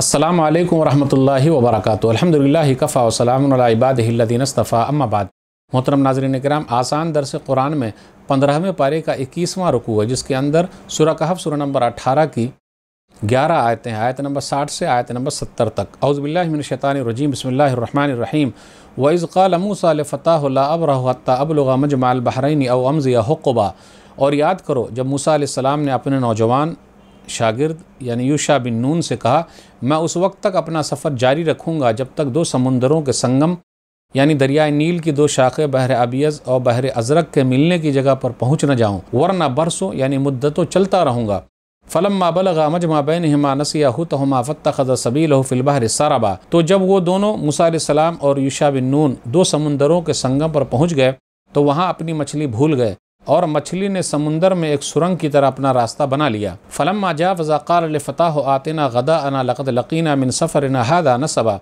अल्लाम वरहमल वबरक अलहमदिल्ला कफ़ा वसलामबादीनस्तफ़ा अम्माबाद मोहतरम नाजरन कराम आसान दरस कुरान में पंद्रहवें पारे का इक्कीसवां रुकू है जिसके अंदर सुर कहफ सुर नंबर अठारह की ग्यारह आयतें हैं आयत नंबर साठ से आयत नंबर सत्तर तक अउज़बिल्लिमिनशैतानरजीम बसमीम वज़क़ाल मूसा अब रहता अबलगा मजमाल बहरीनी अमज़िया हक़बा और याद करो जब मूसा ने अपने नौजवान शागिर्द यानी यूशा बिन नून से कहा मैं उस वक्त तक अपना सफ़र जारी रखूँगा जब तक दो समुंदरों के संगम यानी दरियाए नील की दो शाखें बहर अबियज़ और बहर अजरक के मिलने की जगह पर पहुँच न जाऊँ वरना बरसों यानी मुद्दतों चलता रहूँगा फ़लम माबल गज माबैन हिमा हु तो हम आफ़त खजा सबील फ़िलबहर साराबा तो जब वो दोनों मुसार और यूशा बिन नून दो समुंदरों के संगम पर पहुँच गए तो वहाँ अपनी मछली भूल गए और मछली ने समुंदर में एक सुरंग की तरह अपना रास्ता बना लिया फ़लम माजा वज़ाक़ार फ़ताह आतना गदा अना लकत लकीना मिन सफ़र नहादा नसबा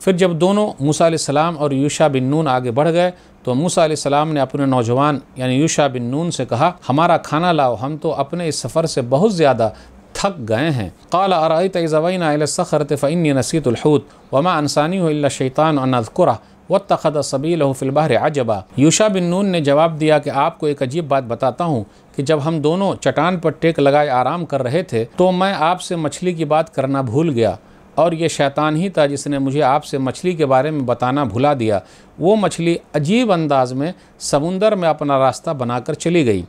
फिर जब दोनों मूसा सलाम और यूशा बिन नून आगे बढ़ गए तो मूसा सलाम ने अपने नौजवान यानी यूशा बिन नून से कहा हमारा खाना लाओ हम तो अपने इस सफ़र से बहुत ज़्यादा थक गए हैं काला अरई तज़वैन सखरत फ़ैन नसीतलहूत वमा अनसानी शैतान अनकुरा व तखद सबील बहर आजबा यूशा बिन नून ने जवाब दिया कि आपको एक अजीब बात बताता हूँ कि जब हम दोनों चटान पर टेक लगाए आराम कर रहे थे तो मैं आपसे मछली की बात करना भूल गया और ये शैतान ही था जिसने मुझे आपसे मछली के बारे में बताना भुला दिया वो मछली अजीब अंदाज में समुंदर में अपना रास्ता बनाकर चली गई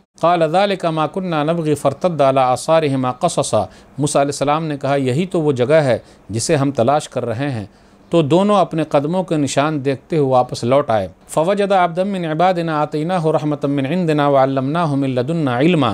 का माकुन्ना नबगी फ़रतदाला आसार हिमा कससा मूसा ने कहा यही तो वो जगह है जिसे हम तलाश कर रहे हैं तो दोनों अपने कदमों के निशान देखते हुए वापस लौट आए फ़वजदा आबदमिन इबादना आतना हो रहमतमिन इंदना वल्लमना मिल्लदुन्ना इल्मा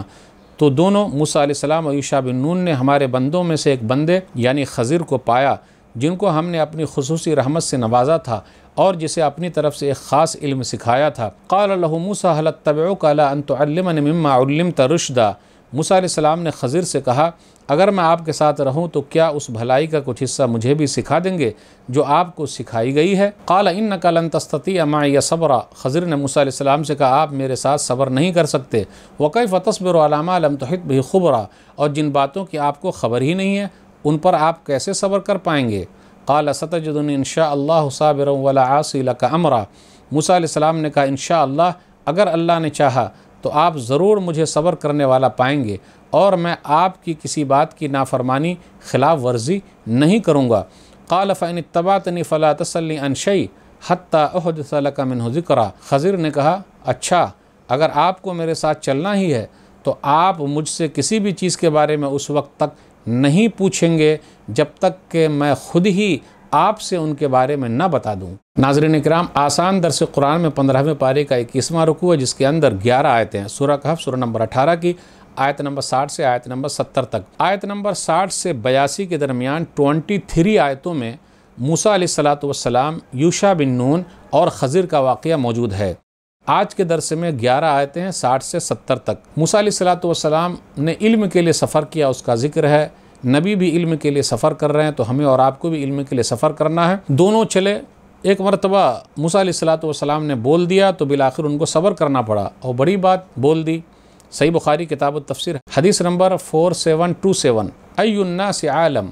तो दोनों मूसा और यूशा बिन नून ने हमारे बंदों में से एक बंदे यानी खज़ीर को पाया जिनको हमने अपनी खसूस रहमत से नवाजा था और जिसे अपनी तरफ से एक ख़ास इल्म सिखाया था काल मूसा हलत तब कला अन तो मम्मा उल्लम तरुशदा मूसा सलाम ने खज़िर से कहा अगर मैं आपके साथ रहूं तो क्या उस भलाई का कुछ हिस्सा मुझे भी सिखा देंगे जो आपको सिखाई गई है काला इन नकल तस्ती अमा या सबरा खजर ने मूसा सलाम से कहा आप मेरे साथ सबर नहीं कर सकते वक़ी फ़तस्बरमा लम तहत भी खुबरा और जिन बातों की आपको ख़बर ही नहीं है उन पर आप कैसे सबर कर पाएंगे काला सतजुदन इनशा अल्लाह साबिर आसी का अमरा मूसा सलाम ने कहा इन अगर अल्लाह ने चाहा तो आप ज़रूर मुझे सब्र करने वाला पाएंगे और मैं आपकी किसी बात की नाफरमानी खिलाफ वर्जी नहीं करूँगा काल फ़ैन तबातनी फ़ला तसली अनशई हती का मिन ज़िक्रा खज़ीर ने कहा अच्छा अगर आपको मेरे साथ चलना ही है तो आप मुझसे किसी भी चीज़ के बारे में उस वक्त तक नहीं पूछेंगे जब तक कि मैं खुद ही आपसे उनके बारे में ना बता दूँ नाजरन कराम आसान दरस कुरान में पंद्रहवें पारे का इक्कीसवां रुकू है जिसके अंदर ग्यारह आयतें हैं सूर्य कहफ सूर्य नंबर अठारह की आयत नंबर 60 से आयत नंबर 70 तक आयत नंबर 60 से बयासी के दरमियान 23 आयतों में मूसा सलाम यूशा बिन नून और खजिर का वाक़ मौजूद है आज के दरसे में 11 आयतें हैं 60 से 70 तक मूसा सलात वसलाम ने इल्म के लिए सफ़र किया उसका जिक्र है नबी भी इल्म के लिए सफ़र कर रहे हैं तो हमें और आपको भी इल्म के लिए सफ़र करना है दोनों चले एक मरतबा मूसा सलाम ने बोल दिया तो बिल आखिर उनको सब्र करना पड़ा और बड़ी बात बोल दी सही बुखारी किताब तफसर हदीस number four seven two seven अयुन्ना से आलम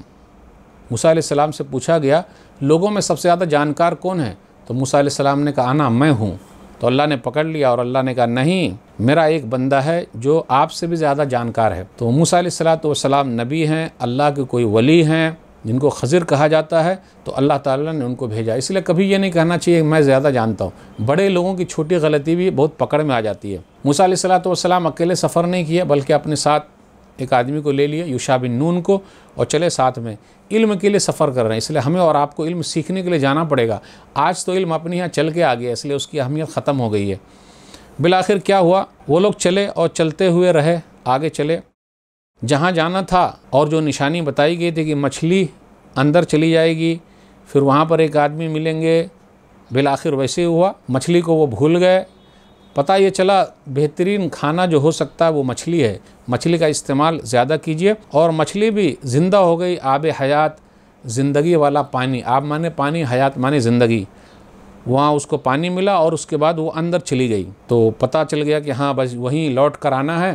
मूसा सलाम से पूछा गया लोगों में सबसे ज़्यादा जानकार कौन है तो मूसा सलाम ने कहा आना मैं हूँ तो अल्लाह ने पकड़ लिया और अल्लाह ने कहा नहीं मेरा एक बंदा है जो आपसे भी ज़्यादा जानकार है तो मूसा सलाम नबी हैं अल्लाह के कोई वली हैं जिनको खज़िर कहा जाता है तो अल्लाह ताला ने उनको भेजा इसलिए कभी ये नहीं कहना चाहिए मैं ज़्यादा जानता हूँ बड़े लोगों की छोटी गलती भी बहुत पकड़ में आ जाती है मूसा सलाम अकेले सफ़र नहीं किया बल्कि अपने साथ एक आदमी को ले लिए युशा बिन नून को और चले साथ में इल्म के लिए सफ़र कर रहे हैं इसलिए हमें और आपको इल्म सीखने के लिए जाना पड़ेगा आज तो इल्म अपने यहाँ चल के आ गया इसलिए उसकी अहमियत ख़त्म हो गई है बिलाखिर क्या हुआ वो लोग चले और चलते हुए रहे आगे चले जहाँ जाना था और जो निशानी बताई गई थी कि मछली अंदर चली जाएगी फिर वहाँ पर एक आदमी मिलेंगे बिलाखिर वैसे हुआ मछली को वो भूल गए पता ये चला बेहतरीन खाना जो हो सकता है वो मछली है मछली का इस्तेमाल ज़्यादा कीजिए और मछली भी ज़िंदा हो गई आब हयात ज़िंदगी वाला पानी आब माने पानी हयात माने ज़िंदगी वहाँ उसको पानी मिला और उसके बाद वो अंदर चली गई तो पता चल गया कि हाँ बस वहीं लौट कर आना है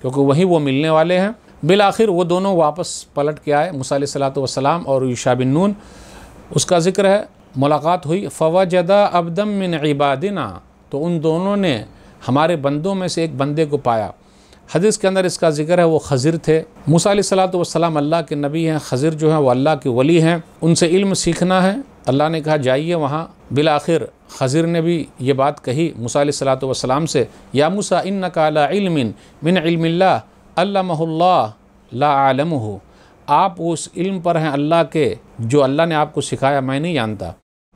क्योंकि वहीं वो मिलने वाले हैं बिल आखिर वो दोनों वापस पलट के आए मूसा सलात वसलाम और ईशा बिन नून उसका ज़िक्र है मुलाकात हुई फ़वा जदा अबदम मिन इबादिना तो उन दोनों ने हमारे बंदों में से एक बंदे को पाया हदीस के अंदर इसका जिक्र है वो खज़िर थे मूसा सलात वसलाम अल्लाह के नबी हैं खज़िर जो हैं वो अल्लाह के वली हैं उनसे इल्म सीखना है अल्लाह ने कहा जाइए वहाँ बिलाखिर खज़िर ने भी ये बात कही मूसा सलात वसलाम से या मूसा इन नकाला मिन इल्मिल्ला हो आप उस इल्म पर हैं अल्लाह के जो अल्लाह ने आपको सिखाया मैं नहीं जानता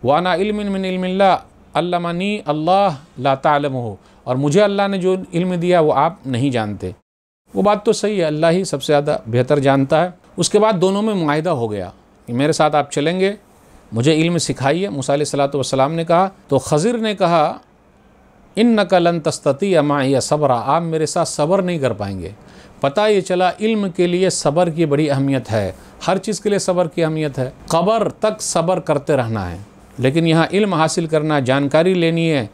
वाना इल्मिन मिन इल्मिल्ला अल्लामानी अल्लाह ला तालम हो और मुझे अल्लाह ने जो इल्म दिया वो आप नहीं जानते वो बात तो सही है अल्लाह ही सबसे ज़्यादा बेहतर जानता है उसके बाद दोनों में माहदा हो गया कि मेरे साथ आप चलेंगे मुझे इल्म सिखाइए मूसा सलात वसलाम ने कहा तो खज़िर ने कहा इन नकलन या अमा या सब्र आप मेरे साथ सब्र नहीं कर पाएंगे पता ये चला इल्म के लिए सब्र की बड़ी अहमियत है हर चीज़ के लिए सब्र की अहमियत है कबर तक सब्र करते रहना है लेकिन यहाँ इल्म हासिल करना जानकारी लेनी है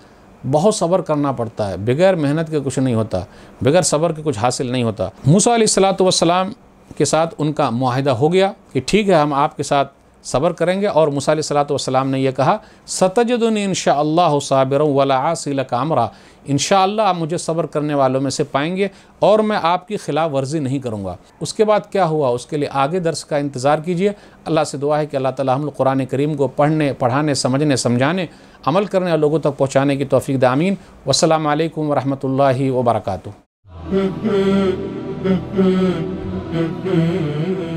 बहुत सब्र करना पड़ता है बगैर मेहनत के कुछ नहीं होता बगैर सब्र के कुछ हासिल नहीं होता मूसा सलात वसलाम के साथ उनका माहदा हो गया कि ठीक है हम आपके साथ सबर करेंगे और मूसा सलाम ने यह कहा सतजदन इन शाबर वला आसिल कामरा इन आप मुझे सबर करने वालों में से पाएंगे और मैं आपकी खिलाफ वर्जी नहीं करूँगा उसके बाद क्या हुआ उसके लिए आगे दर्स का इंतज़ार कीजिए अल्लाह से दुआ है कि अल्लाह ताला हम लोग कुरान करीम को पढ़ने पढ़ाने समझने समझाने अमल करने और लोगों तक पहुँचाने की तोफ़ी दामीन वसलम वरहमल वर्का